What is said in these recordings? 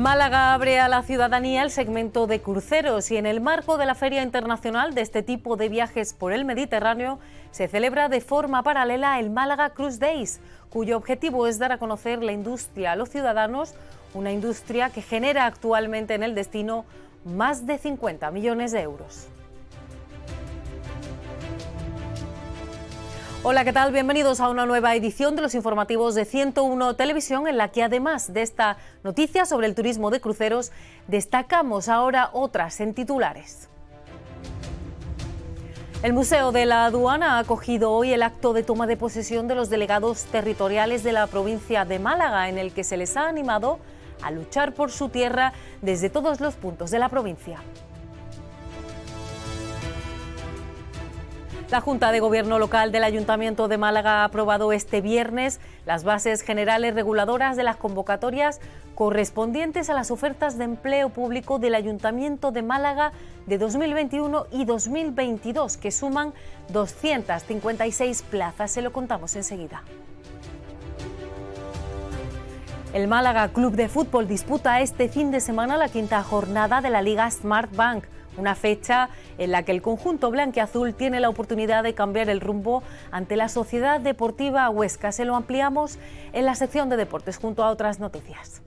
Málaga abre a la ciudadanía el segmento de cruceros y en el marco de la Feria Internacional de este tipo de viajes por el Mediterráneo se celebra de forma paralela el Málaga Cruise Days, cuyo objetivo es dar a conocer la industria a los ciudadanos, una industria que genera actualmente en el destino más de 50 millones de euros. Hola, ¿qué tal? Bienvenidos a una nueva edición de los informativos de 101 Televisión, en la que además de esta noticia sobre el turismo de cruceros, destacamos ahora otras en titulares. El Museo de la Aduana ha acogido hoy el acto de toma de posesión de los delegados territoriales de la provincia de Málaga, en el que se les ha animado a luchar por su tierra desde todos los puntos de la provincia. La Junta de Gobierno Local del Ayuntamiento de Málaga ha aprobado este viernes las bases generales reguladoras de las convocatorias correspondientes a las ofertas de empleo público del Ayuntamiento de Málaga de 2021 y 2022, que suman 256 plazas. Se lo contamos enseguida. El Málaga Club de Fútbol disputa este fin de semana la quinta jornada de la Liga Smart Bank. Una fecha en la que el conjunto blanqueazul tiene la oportunidad de cambiar el rumbo ante la Sociedad Deportiva Huesca. Se lo ampliamos en la sección de deportes junto a otras noticias.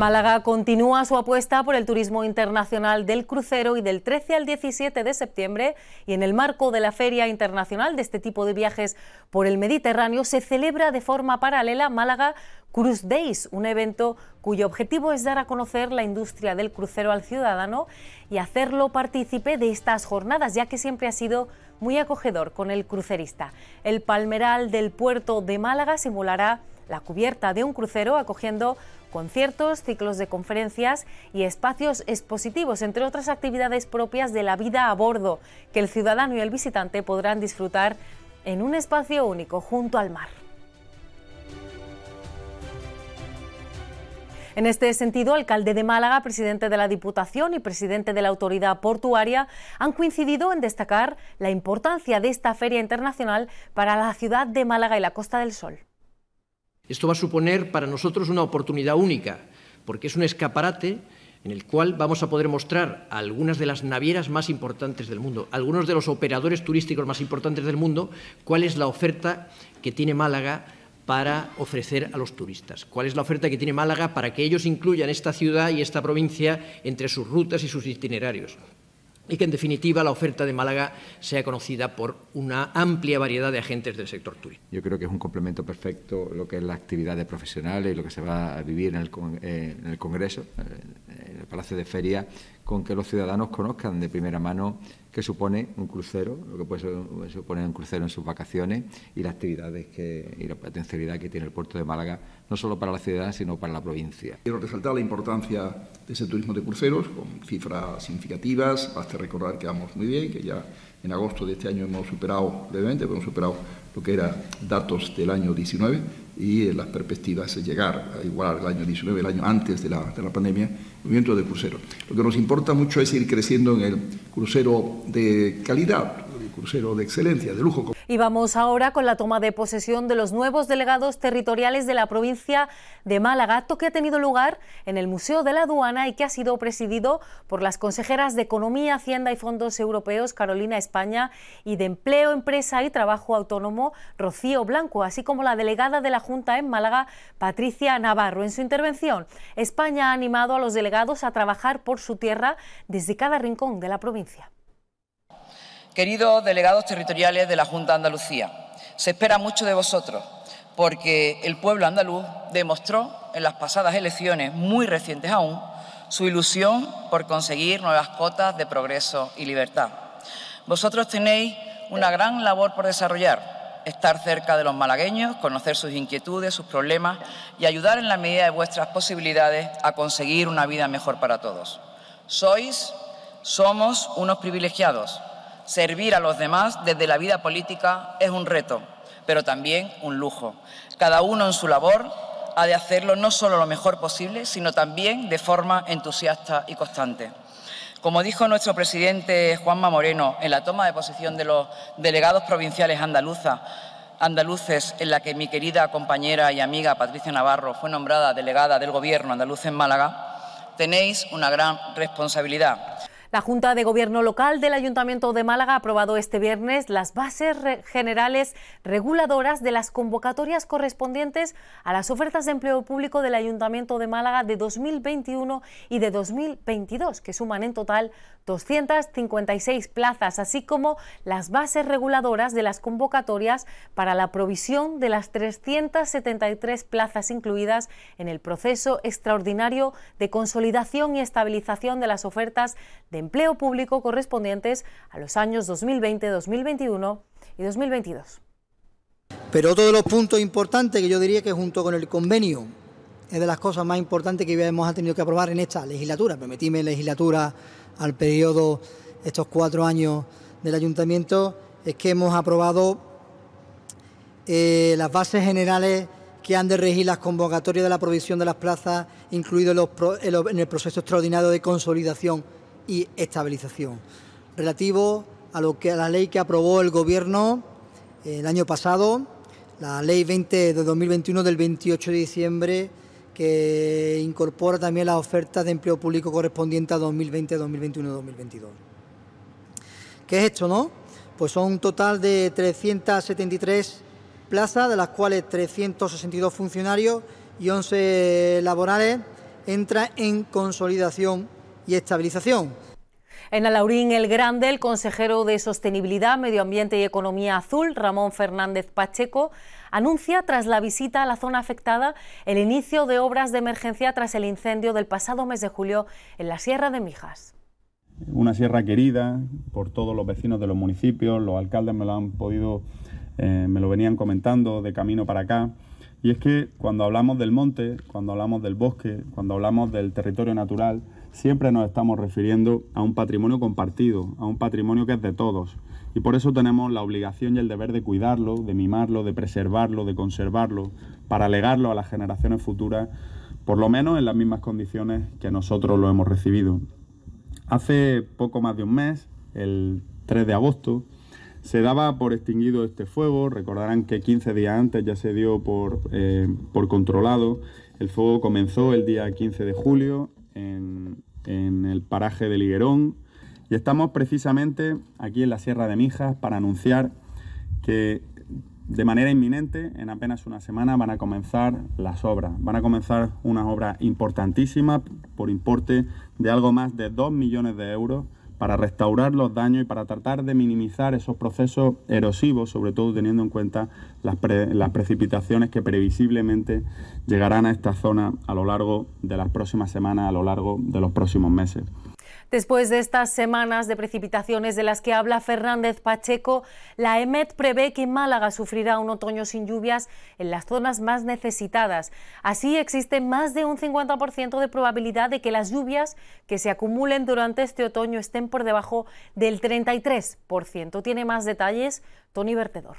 Málaga continúa su apuesta por el turismo internacional del crucero y del 13 al 17 de septiembre y en el marco de la Feria Internacional de este tipo de viajes por el Mediterráneo se celebra de forma paralela Málaga Cruise Days, un evento cuyo objetivo es dar a conocer la industria del crucero al ciudadano y hacerlo partícipe de estas jornadas, ya que siempre ha sido muy acogedor con el crucerista. El palmeral del puerto de Málaga simulará la cubierta de un crucero acogiendo conciertos, ciclos de conferencias y espacios expositivos, entre otras actividades propias de la vida a bordo, que el ciudadano y el visitante podrán disfrutar en un espacio único junto al mar. En este sentido, alcalde de Málaga, presidente de la Diputación y presidente de la Autoridad Portuaria han coincidido en destacar la importancia de esta feria internacional para la ciudad de Málaga y la Costa del Sol. Esto va a suponer para nosotros una oportunidad única, porque es un escaparate en el cual vamos a poder mostrar a algunas de las navieras más importantes del mundo, a algunos de los operadores turísticos más importantes del mundo, cuál es la oferta que tiene Málaga para ofrecer a los turistas. ¿Cuál es la oferta que tiene Málaga para que ellos incluyan esta ciudad y esta provincia entre sus rutas y sus itinerarios? y que en definitiva la oferta de Málaga sea conocida por una amplia variedad de agentes del sector turístico. Yo creo que es un complemento perfecto lo que es la actividad de profesionales y lo que se va a vivir en el, eh, en el Congreso, eh, en el Palacio de Feria, con que los ciudadanos conozcan de primera mano que supone un crucero, lo que puede suponer un crucero en sus vacaciones y las actividades que, y la potencialidad que tiene el puerto de Málaga, no solo para la ciudad, sino para la provincia. Quiero resaltar la importancia de ese turismo de cruceros, con cifras significativas, basta recordar que vamos muy bien, que ya en agosto de este año hemos superado brevemente, hemos superado lo que eran datos del año 19 y eh, las perspectivas de llegar a igualar el año 19, el año antes de la, de la pandemia, movimiento de crucero. Lo que nos importa mucho es ir creciendo en el crucero de calidad, y vamos ahora con la toma de posesión de los nuevos delegados territoriales de la provincia de Málaga, acto que ha tenido lugar en el Museo de la Aduana y que ha sido presidido por las consejeras de Economía, Hacienda y Fondos Europeos, Carolina España, y de Empleo, Empresa y Trabajo Autónomo, Rocío Blanco, así como la delegada de la Junta en Málaga, Patricia Navarro. En su intervención, España ha animado a los delegados a trabajar por su tierra desde cada rincón de la provincia. Queridos delegados territoriales de la Junta de Andalucía, se espera mucho de vosotros porque el pueblo andaluz demostró en las pasadas elecciones, muy recientes aún, su ilusión por conseguir nuevas cotas de progreso y libertad. Vosotros tenéis una gran labor por desarrollar, estar cerca de los malagueños, conocer sus inquietudes, sus problemas y ayudar en la medida de vuestras posibilidades a conseguir una vida mejor para todos. Sois, somos unos privilegiados Servir a los demás desde la vida política es un reto, pero también un lujo. Cada uno en su labor ha de hacerlo no solo lo mejor posible, sino también de forma entusiasta y constante. Como dijo nuestro presidente Juanma Moreno en la toma de posición de los delegados provinciales andaluces, en la que mi querida compañera y amiga Patricia Navarro fue nombrada delegada del Gobierno andaluz en Málaga, tenéis una gran responsabilidad. La Junta de Gobierno Local del Ayuntamiento de Málaga ha aprobado este viernes las bases generales reguladoras de las convocatorias correspondientes a las ofertas de empleo público del Ayuntamiento de Málaga de 2021 y de 2022, que suman en total 256 plazas, así como las bases reguladoras de las convocatorias para la provisión de las 373 plazas incluidas en el proceso extraordinario de consolidación y estabilización de las ofertas de empleo público correspondientes a los años 2020, 2021 y 2022. Pero otro de los puntos importantes que yo diría que junto con el convenio es de las cosas más importantes que hemos tenido que aprobar en esta legislatura. en legislatura al periodo, estos cuatro años del ayuntamiento, es que hemos aprobado eh, las bases generales que han de regir las convocatorias de la provisión de las plazas, incluido en el proceso extraordinario de consolidación y estabilización, relativo a, lo que, a la ley que aprobó el Gobierno eh, el año pasado, la Ley 20 de 2021 del 28 de diciembre, que incorpora también las ofertas de empleo público correspondiente a 2020, 2021 2022. ¿Qué es esto, no? Pues son un total de 373 plazas, de las cuales 362 funcionarios y 11 laborales entran en consolidación y estabilización. En Alaurín el Grande, el consejero de Sostenibilidad, Medio Ambiente y Economía Azul, Ramón Fernández Pacheco, anuncia tras la visita a la zona afectada el inicio de obras de emergencia tras el incendio del pasado mes de julio en la Sierra de Mijas. Una sierra querida por todos los vecinos de los municipios, los alcaldes me lo han podido, eh, me lo venían comentando de camino para acá. Y es que cuando hablamos del monte, cuando hablamos del bosque, cuando hablamos del territorio natural, siempre nos estamos refiriendo a un patrimonio compartido, a un patrimonio que es de todos. Y por eso tenemos la obligación y el deber de cuidarlo, de mimarlo, de preservarlo, de conservarlo, para legarlo a las generaciones futuras, por lo menos en las mismas condiciones que nosotros lo hemos recibido. Hace poco más de un mes, el 3 de agosto, se daba por extinguido este fuego, recordarán que 15 días antes ya se dio eh, por, controlado. El fuego comenzó el día 15 de julio en, en el paraje de Liguerón y estamos precisamente aquí en la Sierra de Mijas para anunciar que de manera inminente, en apenas una semana, van a comenzar las obras. Van a comenzar unas obras importantísimas por importe de algo más de 2 millones de euros para restaurar los daños y para tratar de minimizar esos procesos erosivos, sobre todo teniendo en cuenta las, precipitaciones que previsiblemente llegarán a esta zona a lo largo de las próximas semanas, a lo largo de los próximos meses. Después de estas semanas de precipitaciones de las que habla Fernández Pacheco, la EMET prevé que Málaga sufrirá un otoño sin lluvias en las zonas más necesitadas. Así existe más de un 50% de probabilidad de que las lluvias que se acumulen durante este otoño estén por debajo del 33%. Tiene más detalles Tony Vertedor.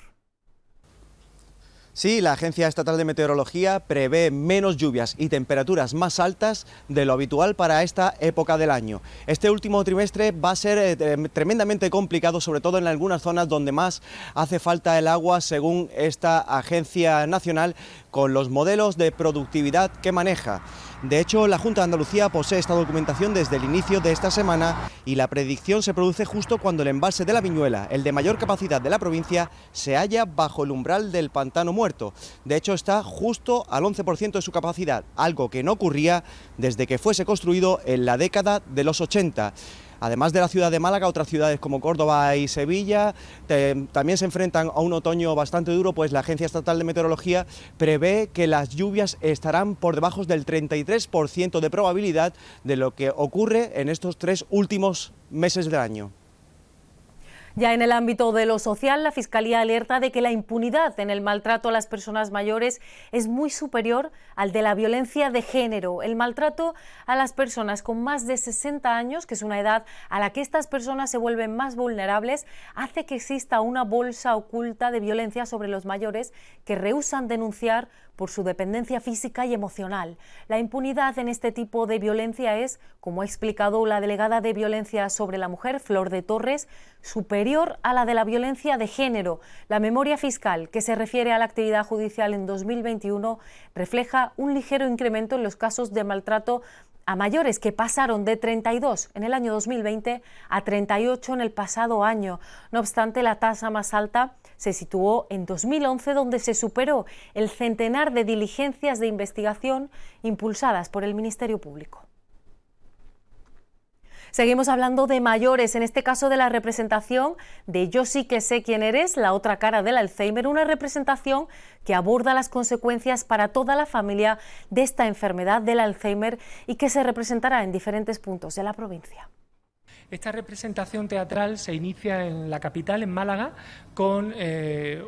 Sí, la Agencia Estatal de Meteorología prevé menos lluvias y temperaturas más altas de lo habitual para esta época del año. Este último trimestre va a ser eh, tremendamente complicado, sobre todo en algunas zonas donde más hace falta el agua, según esta agencia nacional, con los modelos de productividad que maneja. De hecho, la Junta de Andalucía posee esta documentación desde el inicio de esta semana y la predicción se produce justo cuando el embalse de la Viñuela, el de mayor capacidad de la provincia, se halla bajo el umbral del pantano muerto. De hecho, está justo al 11% de su capacidad, algo que no ocurría desde que fuese construido en la década de los 80. Además de la ciudad de Málaga, otras ciudades como Córdoba y Sevilla también se enfrentan a un otoño bastante duro, pues la Agencia Estatal de Meteorología prevé que las lluvias estarán por debajo del 33% de probabilidad de lo que ocurre en estos tres últimos meses del año. Ya en el ámbito de lo social, la Fiscalía alerta de que la impunidad en el maltrato a las personas mayores es muy superior al de la violencia de género. El maltrato a las personas con más de 60 años, que es una edad a la que estas personas se vuelven más vulnerables, hace que exista una bolsa oculta de violencia sobre los mayores que rehusan denunciar por su dependencia física y emocional. La impunidad en este tipo de violencia es, como ha explicado la delegada de violencia sobre la mujer, Flor de Torres, superior a la de la violencia de género. La memoria fiscal, que se refiere a la actividad judicial en 2021, refleja un ligero incremento en los casos de maltrato a mayores que pasaron de 32 en el año 2020 a 38 en el pasado año. No obstante, la tasa más alta se situó en 2011, donde se superó el centenar de diligencias de investigación impulsadas por el Ministerio Público. Seguimos hablando de mayores, en este caso de la representación de Yo sí que sé quién eres, la otra cara del Alzheimer, una representación que aborda las consecuencias para toda la familia de esta enfermedad del Alzheimer y que se representará en diferentes puntos de la provincia. Esta representación teatral se inicia en la capital, en Málaga, con eh,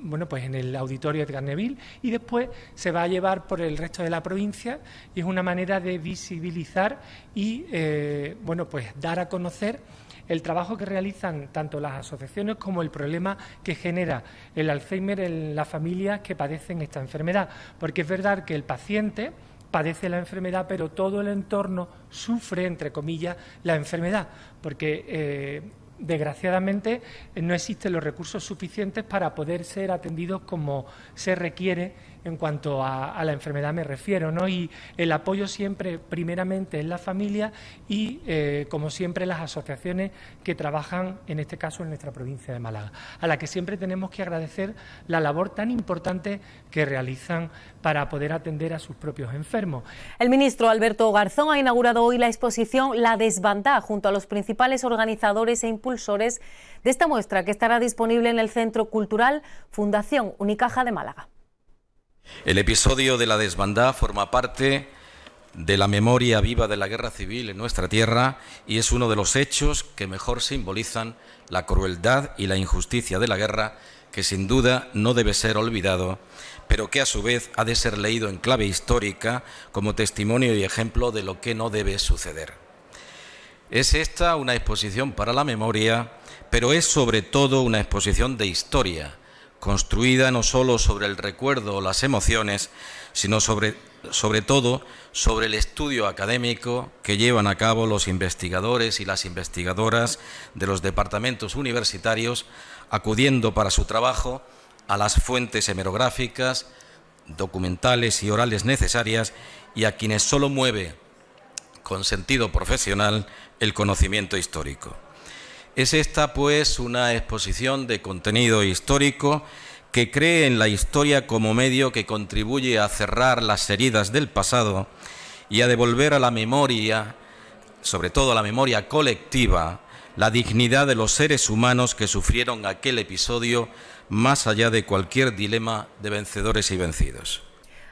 bueno, pues en el auditorio de Garneville y después se va a llevar por el resto de la provincia y es una manera de visibilizar y eh, bueno, pues dar a conocer el trabajo que realizan tanto las asociaciones como el problema que genera el Alzheimer en las familias que padecen esta enfermedad, porque es verdad que el paciente padece la enfermedad, pero todo el entorno sufre, entre comillas, la enfermedad, porque eh, desgraciadamente eh, no existen los recursos suficientes para poder ser atendidos como se requiere en cuanto a, la enfermedad me refiero, ¿no? Y el apoyo siempre, primeramente, en la familia y, eh, como siempre, las asociaciones que trabajan, en este caso, en nuestra provincia de Málaga, a la que siempre tenemos que agradecer la labor tan importante que realizan para poder atender a sus propios enfermos. El ministro Alberto Garzón ha inaugurado hoy la exposición La Desbandá, junto a los principales organizadores e impulsores de esta muestra, que estará disponible en el Centro Cultural Fundación Unicaja de Málaga. El episodio de la desbandada forma parte de la memoria viva de la guerra civil en nuestra tierra y es uno de los hechos que mejor simbolizan la crueldad y la injusticia de la guerra que sin duda no debe ser olvidado, pero que a su vez ha de ser leído en clave histórica como testimonio y ejemplo de lo que no debe suceder. Es esta una exposición para la memoria, pero es sobre todo una exposición de historia, construida no solo sobre el recuerdo o las emociones, sino sobre, sobre todo sobre el estudio académico que llevan a cabo los investigadores y las investigadoras de los departamentos universitarios, acudiendo para su trabajo a las fuentes hemerográficas, documentales y orales necesarias y a quienes solo mueve con sentido profesional el conocimiento histórico. Es esta, pues, una exposición de contenido histórico que cree en la historia como medio que contribuye a cerrar las heridas del pasado y a devolver a la memoria, sobre todo a la memoria colectiva, la dignidad de los seres humanos que sufrieron aquel episodio más allá de cualquier dilema de vencedores y vencidos.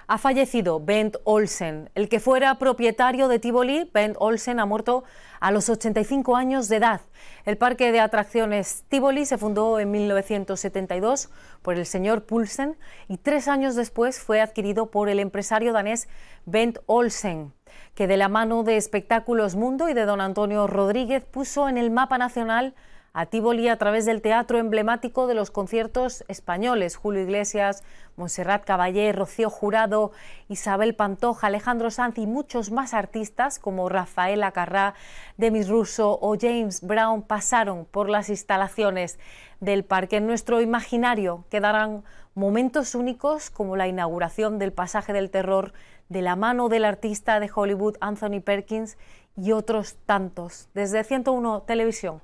Ha fallecido Bent Olsen, el que fuera propietario de Tivoli. Bent Olsen ha muerto a los 85 años de edad. El parque de atracciones Tivoli se fundó en 1972 por el señor Poulsen y tres años después fue adquirido por el empresario danés Bent Olsen que de la mano de Espectáculos Mundo y de don Antonio Rodríguez puso en el mapa nacional a a través del teatro emblemático de los conciertos españoles. Julio Iglesias, Montserrat Caballé, Rocío Jurado, Isabel Pantoja, Alejandro Sanz y muchos más artistas como Rafaela Acarrá, Demis Russo o James Brown pasaron por las instalaciones del parque. En nuestro imaginario quedarán momentos únicos como la inauguración del pasaje del terror de la mano del artista de Hollywood Anthony Perkins y otros tantos. Desde 101 Televisión.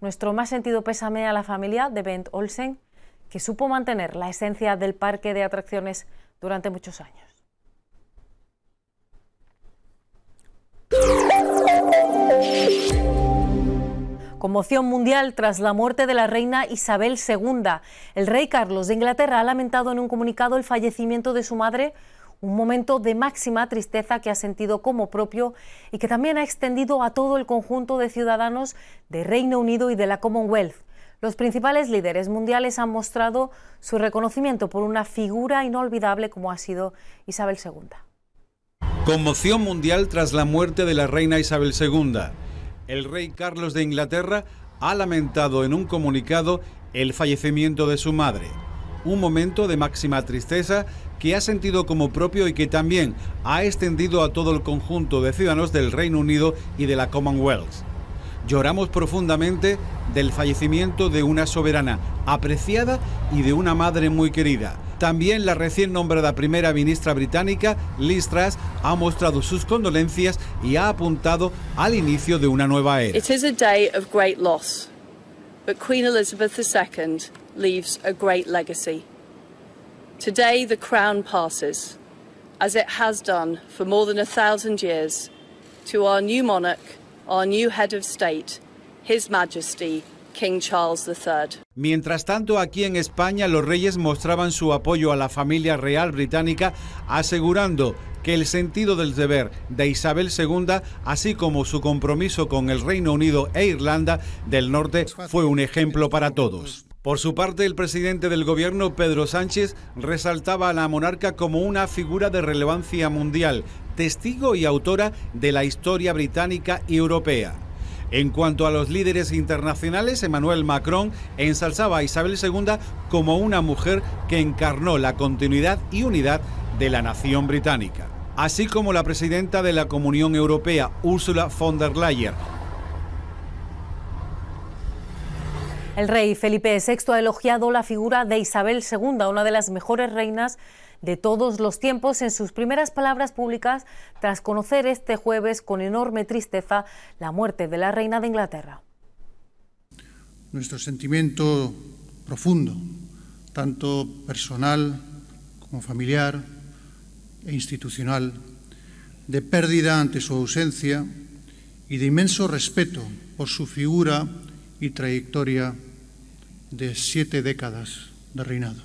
Nuestro más sentido pésame a la familia de Bent Olsen, que supo mantener la esencia del parque de atracciones durante muchos años. Conmoción mundial tras la muerte de la reina Isabel II. El rey Carlos de Inglaterra ha lamentado en un comunicado el fallecimiento de su madre un momento de máxima tristeza que ha sentido como propio y que también ha extendido a todo el conjunto de ciudadanos de Reino Unido y de la Commonwealth. Los principales líderes mundiales han mostrado su reconocimiento por una figura inolvidable como ha sido Isabel II. Conmoción mundial tras la muerte de la reina Isabel II. El rey Carlos de Inglaterra ha lamentado en un comunicado el fallecimiento de su madre. Un momento de máxima tristeza que ha sentido como propio y que también ha extendido a todo el conjunto de ciudadanos del Reino Unido y de la Commonwealth. Lloramos profundamente del fallecimiento de una soberana apreciada y de una madre muy querida. También la recién nombrada primera ministra británica, Liz Truss, ha mostrado sus condolencias y ha apuntado al inicio de una nueva era. is a day of great loss, but Queen Elizabeth II leaves a great legacy. Today, the crown passes, as it has done for more than a thousand years, to our new monarch, our new head of state, His Majesty, King Charles III. Mientras tanto, aquí en España los reyes mostraban su apoyo a la familia real británica, asegurando que el sentido del deber de Isabel II, así como su compromiso con el Reino Unido e Irlanda del Norte, fue un ejemplo para todos. Por su parte, el presidente del gobierno, Pedro Sánchez, resaltaba a la monarca como una figura de relevancia mundial, testigo y autora de la historia británica y europea. En cuanto a los líderes internacionales, Emmanuel Macron ensalzaba a Isabel II como una mujer que encarnó la continuidad y unidad de la nación británica así como la presidenta de la Comunión Europea, Ursula von der Leyen, El rey Felipe VI ha elogiado la figura de Isabel II, una de las mejores reinas de todos los tiempos, en sus primeras palabras públicas tras conocer este jueves con enorme tristeza la muerte de la reina de Inglaterra. Nuestro sentimiento profundo, tanto personal como familiar e institucional, de pérdida ante su ausencia y de inmenso respeto por su figura y trayectoria de siete décadas de reinado.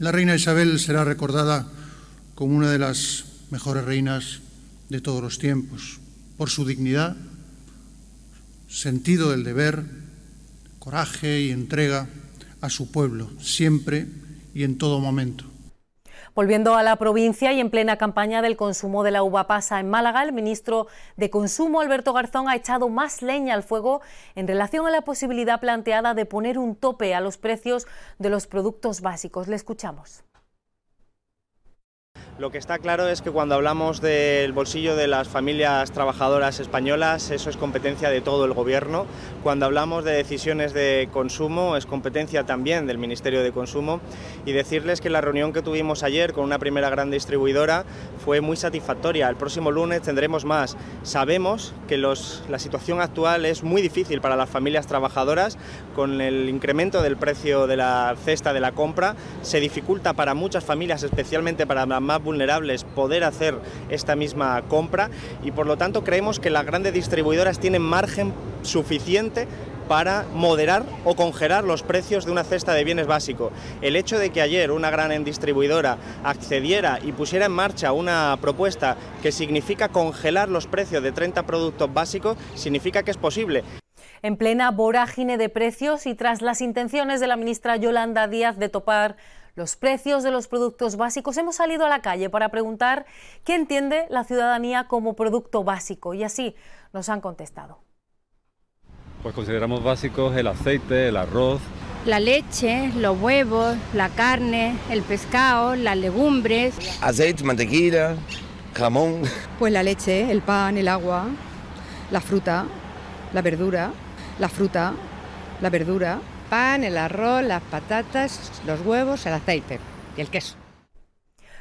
La reina Isabel será recordada como una de las mejores reinas de todos los tiempos, por su dignidad, sentido del deber, coraje y entrega a su pueblo, siempre y en todo momento. Volviendo a la provincia y en plena campaña del consumo de la uva pasa en Málaga, el ministro de Consumo, Alberto Garzón, ha echado más leña al fuego en relación a la posibilidad planteada de poner un tope a los precios de los productos básicos. Le escuchamos. Lo que está claro es que cuando hablamos del bolsillo de las familias trabajadoras españolas, eso es competencia de todo el Gobierno. Cuando hablamos de decisiones de consumo, es competencia también del Ministerio de Consumo. Y decirles que la reunión que tuvimos ayer con una primera gran distribuidora fue muy satisfactoria. El próximo lunes tendremos más. Sabemos que la situación actual es muy difícil para las familias trabajadoras. Con el incremento del precio de la cesta de la compra, se dificulta para muchas familias, especialmente para las más vulnerables poder hacer esta misma compra y por lo tanto creemos que las grandes distribuidoras tienen margen suficiente para moderar o congelar los precios de una cesta de bienes básicos. El hecho de que ayer una gran distribuidora accediera y pusiera en marcha una propuesta que significa congelar los precios de 30 productos básicos significa que es posible. En plena vorágine de precios y tras las intenciones de la ministra Yolanda Díaz de topar los precios de los productos básicos, hemos salido a la calle para preguntar qué entiende la ciudadanía como producto básico y así nos han contestado. Pues consideramos básicos el aceite, el arroz. La leche, los huevos, la carne, el pescado, las legumbres. Aceite, mantequilla, jamón. Pues la leche, el pan, el agua, la fruta, la verdura, la fruta, la verdura, pan, el arroz, las patatas, los huevos, el aceite y el queso.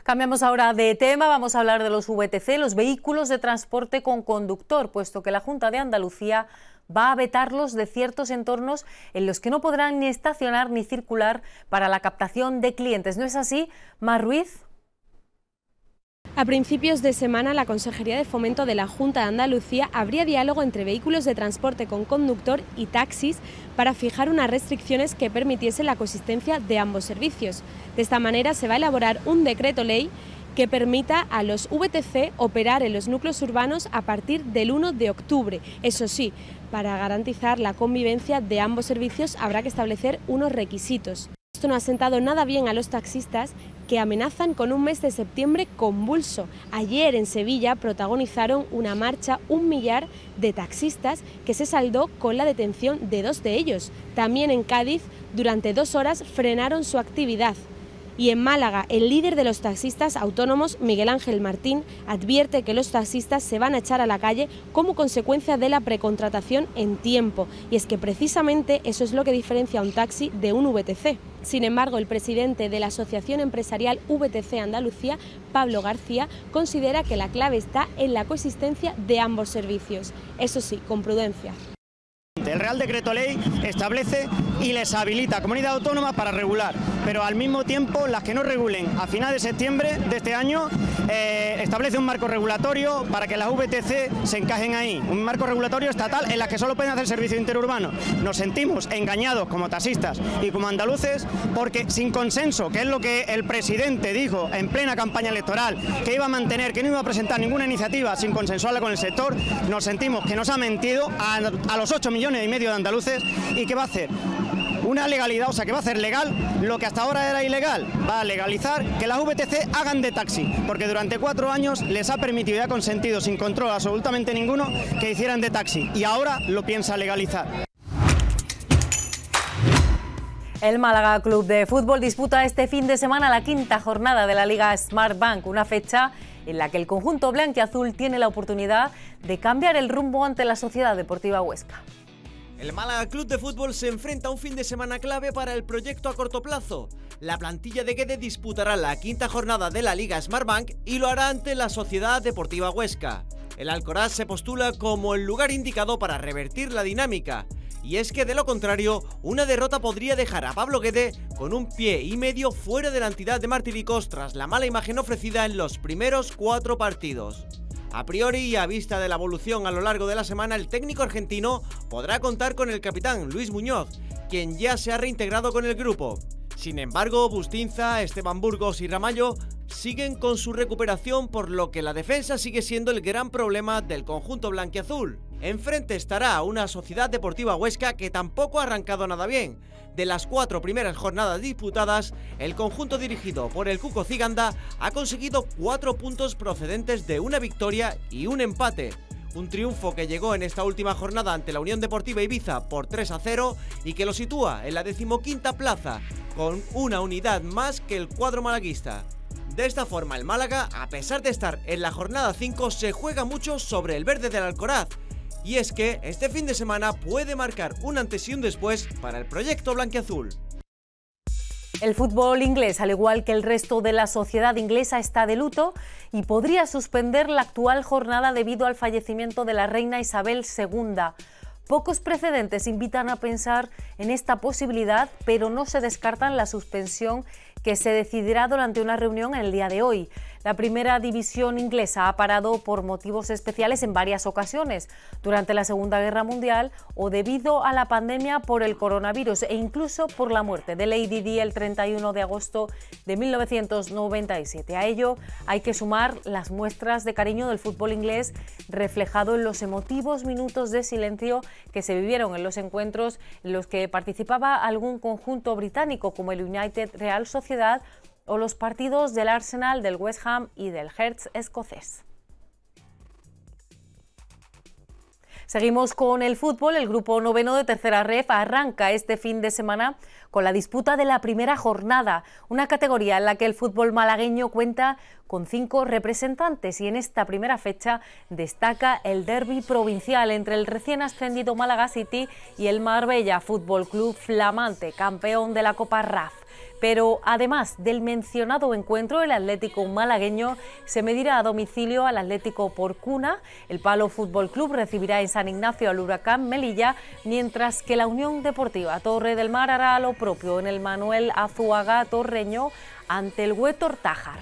Cambiamos ahora de tema, vamos a hablar de los VTC, los vehículos de transporte con conductor, puesto que la Junta de Andalucía va a vetarlos de ciertos entornos en los que no podrán ni estacionar ni circular para la captación de clientes. ¿No es así, Mar Ruiz? A principios de semana, la Consejería de Fomento de la Junta de Andalucía abría diálogo entre vehículos de transporte con conductor y taxis para fijar unas restricciones que permitiesen la coexistencia de ambos servicios. De esta manera se va a elaborar un decreto ley que permita a los VTC operar en los núcleos urbanos a partir del 1 de octubre. Eso sí, para garantizar la convivencia de ambos servicios habrá que establecer unos requisitos. Esto no ha sentado nada bien a los taxistas que amenazan con un mes de septiembre convulso. Ayer en Sevilla protagonizaron una marcha un millar de taxistas que se saldó con la detención de dos de ellos. También en Cádiz durante dos horas frenaron su actividad. Y en Málaga, el líder de los taxistas autónomos, Miguel Ángel Martín, advierte que los taxistas se van a echar a la calle como consecuencia de la precontratación en tiempo. Y es que precisamente eso es lo que diferencia a un taxi de un VTC. Sin embargo, el presidente de la Asociación Empresarial VTC Andalucía, Pablo García, considera que la clave está en la coexistencia de ambos servicios, eso sí, con prudencia. El Real Decreto Ley establece y les habilita a comunidad autónoma para regular. Pero al mismo tiempo, las que no regulen a final de septiembre de este año, eh, establece un marco regulatorio para que las VTC se encajen ahí. Un marco regulatorio estatal en las que solo pueden hacer servicio interurbano. Nos sentimos engañados como taxistas y como andaluces porque sin consenso, que es lo que el presidente dijo en plena campaña electoral, que iba a mantener, que no iba a presentar ninguna iniciativa sin consensuarla con el sector, nos sentimos que nos ha mentido a, a los 8 millones y medio de andaluces y que va a hacer una legalidad, o sea que va a hacer legal lo que hasta ahora era ilegal, va a legalizar que las VTC hagan de taxi, porque durante cuatro años les ha permitido y ha consentido sin control absolutamente ninguno que hicieran de taxi y ahora lo piensa legalizar. El Málaga Club de Fútbol disputa este fin de semana la quinta jornada de la Liga Smart Bank, una fecha en la que el conjunto blanco azul tiene la oportunidad de cambiar el rumbo ante la Sociedad Deportiva Huesca. El Málaga Club de Fútbol se enfrenta a un fin de semana clave para el proyecto a corto plazo. La plantilla de Guede disputará la quinta jornada de la Liga Smartbank y lo hará ante la Sociedad Deportiva Huesca. El Alcoraz se postula como el lugar indicado para revertir la dinámica, y es que de lo contrario, una derrota podría dejar a Pablo Guede con un pie y medio fuera de la entidad de Martiricos tras la mala imagen ofrecida en los primeros cuatro partidos. A priori y a vista de la evolución a lo largo de la semana, el técnico argentino podrá contar con el capitán Luis Muñoz, quien ya se ha reintegrado con el grupo. Sin embargo, Bustinza, Esteban Burgos y Ramallo siguen con su recuperación por lo que la defensa sigue siendo el gran problema del conjunto blanquiazul. Enfrente estará una Sociedad Deportiva Huesca que tampoco ha arrancado nada bien. De las cuatro primeras jornadas disputadas, el conjunto dirigido por el Cuco Ciganda ha conseguido cuatro puntos procedentes de una victoria y un empate. Un triunfo que llegó en esta última jornada ante la Unión Deportiva Ibiza por 3 a 0 y que lo sitúa en la decimoquinta plaza, con una unidad más que el cuadro malaguista. De esta forma, el Málaga, a pesar de estar en la jornada 5, se juega mucho sobre el verde del Alcoraz, y es que este fin de semana puede marcar un antes y un después para el proyecto blanquiazul. El fútbol inglés, al igual que el resto de la sociedad inglesa, está de luto y podría suspender la actual jornada debido al fallecimiento de la reina Isabel II. Pocos precedentes invitan a pensar en esta posibilidad, pero no se descartan la suspensión que se decidirá durante una reunión el día de hoy. La primera división inglesa ha parado por motivos especiales en varias ocasiones, durante la Segunda Guerra Mundial o debido a la pandemia por el coronavirus e incluso por la muerte de Lady Di el 31 de agosto de 1997. A ello hay que sumar las muestras de cariño del fútbol inglés reflejado en los emotivos minutos de silencio que se vivieron en los encuentros en los que participaba algún conjunto británico como el United Real Sociedad o los partidos del Arsenal, del West Ham y del Hertz escocés. Seguimos con el fútbol. El grupo noveno de Tercera Ref arranca este fin de semana con la disputa de la primera jornada, una categoría en la que el fútbol malagueño cuenta con cinco representantes y en esta primera fecha destaca el derby provincial entre el recién ascendido Málaga City y el Marbella Fútbol Club Flamante, campeón de la Copa RAF. Pero además del mencionado encuentro, el Atlético malagueño se medirá a domicilio al Atlético Porcuna. El Palo Fútbol Club recibirá en San Ignacio al Huracán Melilla, mientras que la Unión Deportiva Torre del Mar hará lo propio en el Manuel Azuaga Torreño ante el Huetor Tajar.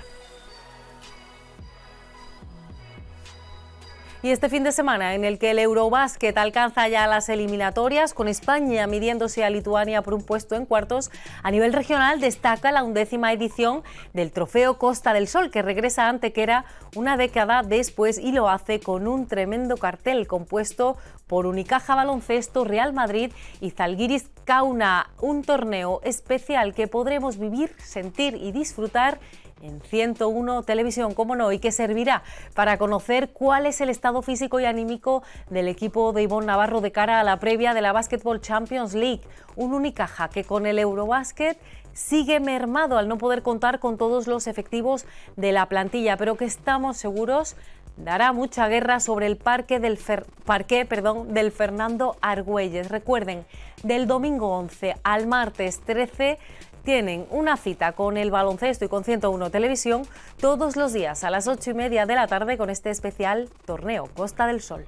Y este fin de semana, en el que el Eurobásquet alcanza ya las eliminatorias, con España midiéndose a Lituania por un puesto en cuartos, a nivel regional destaca la undécima edición del Trofeo Costa del Sol, que regresa que era una década después y lo hace con un tremendo cartel compuesto por Unicaja Baloncesto, Real Madrid y Zalguiris Kauna. un torneo especial que podremos vivir, sentir y disfrutar en 101 Televisión, cómo no, y que servirá para conocer cuál es el estado físico y anímico del equipo de Ivonne Navarro de cara a la previa de la Basketball Champions League. Un Unicaja que con el Eurobasket sigue mermado al no poder contar con todos los efectivos de la plantilla, pero que estamos seguros dará mucha guerra sobre el parque del del Fernando Argüelles. Recuerden, del domingo 11 al martes 13 tienen una cita con el baloncesto y con 101 Televisión todos los días a las 8 y media de la tarde con este especial Torneo Costa del Sol.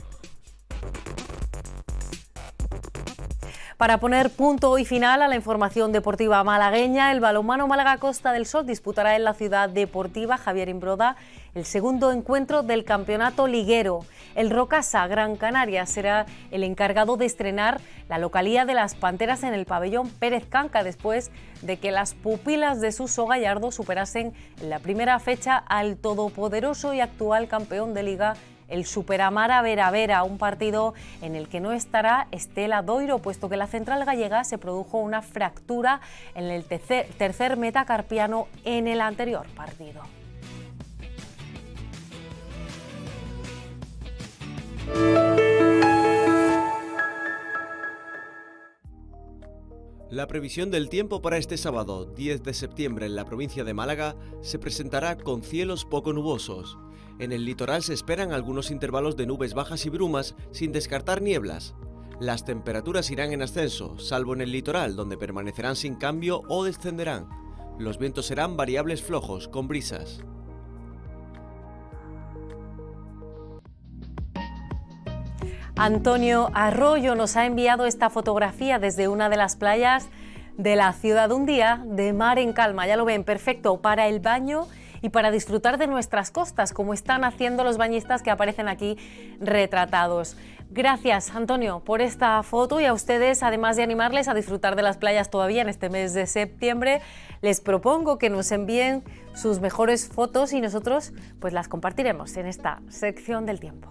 Para poner punto y final a la información deportiva malagueña, el balonmano Málaga Costa del Sol disputará en la ciudad deportiva Javier Imbroda el segundo encuentro del campeonato liguero. El Rocasa Gran Canaria será el encargado de estrenar la localía de las Panteras en el pabellón Pérez Canca después de que las pupilas de Suso Gallardo superasen en la primera fecha al todopoderoso y actual campeón de liga el Superamara Vera Vera, un partido en el que no estará Estela Doiro, puesto que la central gallega se produjo una fractura en el tercer, tercer metacarpiano en el anterior partido. La previsión del tiempo para este sábado, 10 de septiembre, en la provincia de Málaga, se presentará con cielos poco nubosos. En el litoral se esperan algunos intervalos de nubes bajas y brumas, sin descartar nieblas. Las temperaturas irán en ascenso, salvo en el litoral, donde permanecerán sin cambio o descenderán. Los vientos serán variables flojos, con brisas. Antonio Arroyo nos ha enviado esta fotografía desde una de las playas de la ciudad un día de mar en calma. Ya lo ven, perfecto para el baño y para disfrutar de nuestras costas, como están haciendo los bañistas que aparecen aquí retratados. Gracias, Antonio, por esta foto y a ustedes, además de animarles a disfrutar de las playas todavía en este mes de septiembre, les propongo que nos envíen sus mejores fotos y nosotros pues las compartiremos en esta sección del tiempo.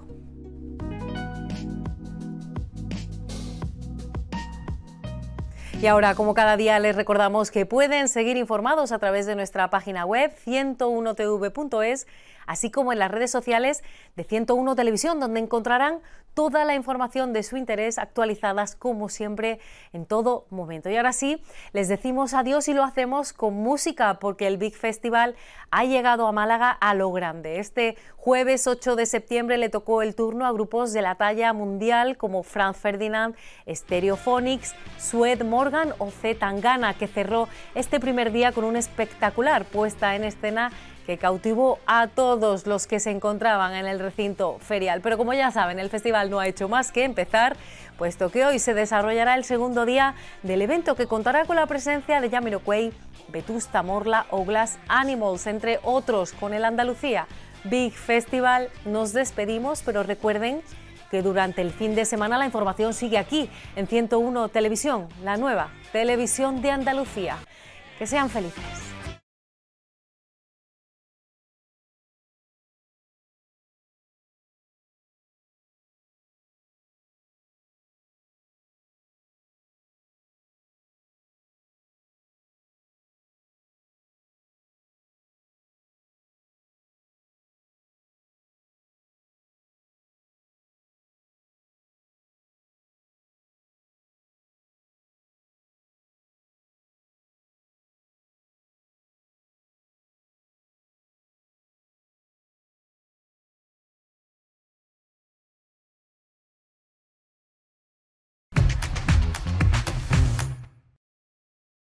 Y ahora, como cada día, les recordamos que pueden seguir informados a través de nuestra página web 101tv.es así como en las redes sociales de 101 Televisión, donde encontrarán toda la información de su interés actualizadas como siempre en todo momento. Y ahora sí, les decimos adiós y lo hacemos con música porque el Big Festival ha llegado a Málaga a lo grande. Este jueves 8 de septiembre le tocó el turno a grupos de la talla mundial como Franz Ferdinand, Stereophonics, Sued Morgan o C. Tangana que cerró este primer día con una espectacular puesta en escena que cautivó a todos los que se encontraban en el recinto ferial. Pero como ya saben, el festival no ha hecho más que empezar, puesto que hoy se desarrollará el segundo día del evento que contará con la presencia de Kuei, Vetusta Morla o Glass Animals, entre otros, con el Andalucía Big Festival. Nos despedimos, pero recuerden que durante el fin de semana la información sigue aquí, en 101 Televisión, la nueva televisión de Andalucía. Que sean felices.